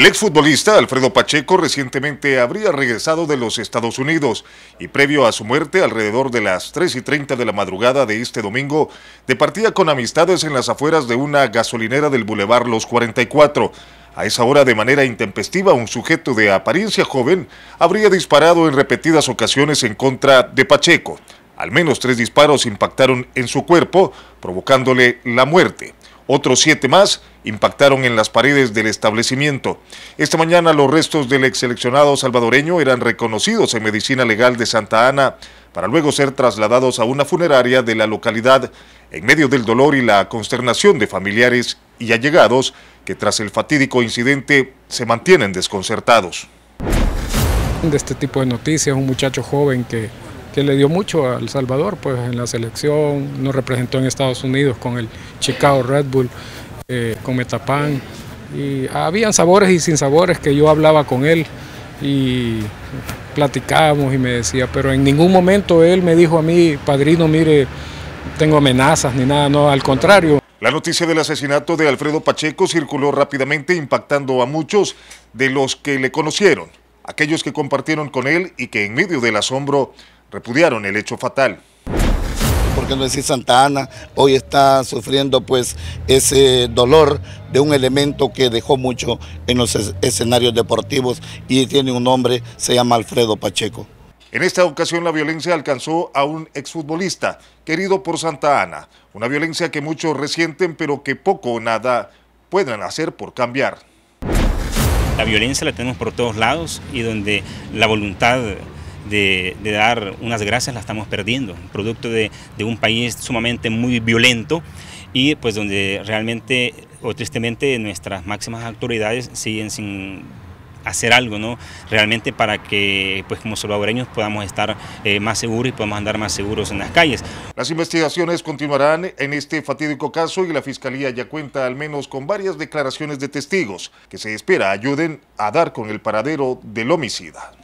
El exfutbolista Alfredo Pacheco recientemente habría regresado de los Estados Unidos y previo a su muerte alrededor de las 3 y 30 de la madrugada de este domingo, departía con amistades en las afueras de una gasolinera del Boulevard Los 44. A esa hora, de manera intempestiva, un sujeto de apariencia joven habría disparado en repetidas ocasiones en contra de Pacheco. Al menos tres disparos impactaron en su cuerpo, provocándole la muerte. Otros siete más impactaron en las paredes del establecimiento. Esta mañana los restos del ex seleccionado salvadoreño eran reconocidos en Medicina Legal de Santa Ana para luego ser trasladados a una funeraria de la localidad en medio del dolor y la consternación de familiares y allegados que tras el fatídico incidente se mantienen desconcertados. De este tipo de noticias, un muchacho joven que que le dio mucho al Salvador, pues en la selección, nos representó en Estados Unidos con el Chicago Red Bull, eh, con Metapan, y habían sabores y sin sabores que yo hablaba con él y platicábamos y me decía, pero en ningún momento él me dijo a mí, padrino, mire, tengo amenazas ni nada, no, al contrario. La noticia del asesinato de Alfredo Pacheco circuló rápidamente impactando a muchos de los que le conocieron, aquellos que compartieron con él y que en medio del asombro repudiaron el hecho fatal. Porque no decir Santa Ana hoy está sufriendo pues ese dolor de un elemento que dejó mucho en los escenarios deportivos y tiene un nombre, se llama Alfredo Pacheco. En esta ocasión la violencia alcanzó a un exfutbolista querido por Santa Ana, una violencia que muchos resienten pero que poco o nada puedan hacer por cambiar. La violencia la tenemos por todos lados y donde la voluntad de, dar unas gracias la estamos perdiendo, producto de, un país sumamente muy violento y pues donde realmente o tristemente nuestras máximas autoridades siguen sin hacer algo, ¿no? Realmente para que, pues como salvadoreños podamos estar eh, más seguros y podamos andar más seguros en las calles. Las investigaciones continuarán en este fatídico caso y la Fiscalía ya cuenta al menos con varias declaraciones de testigos que se espera ayuden a dar con el paradero del homicida.